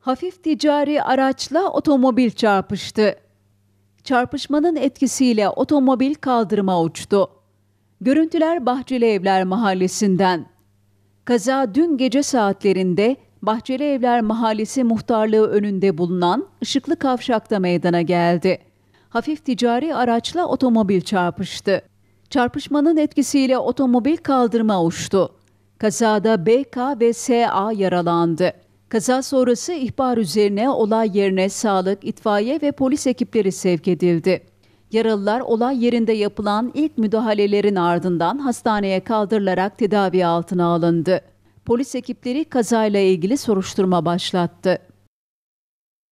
hafif ticari araçla otomobil çarpıştı. Çarpışmanın etkisiyle otomobil kaldırıma uçtu. Görüntüler Bahçeli Evler Mahallesi'nden. Kaza dün gece saatlerinde Bahçeli Evler Mahallesi muhtarlığı önünde bulunan ışıklı Kavşak'ta meydana geldi. Hafif ticari araçla otomobil çarpıştı. Çarpışmanın etkisiyle otomobil kaldırıma uçtu. Kazada BK ve SA yaralandı. Kaza sonrası ihbar üzerine olay yerine sağlık, itfaiye ve polis ekipleri sevk edildi. Yaralılar olay yerinde yapılan ilk müdahalelerin ardından hastaneye kaldırılarak tedavi altına alındı. Polis ekipleri kazayla ilgili soruşturma başlattı.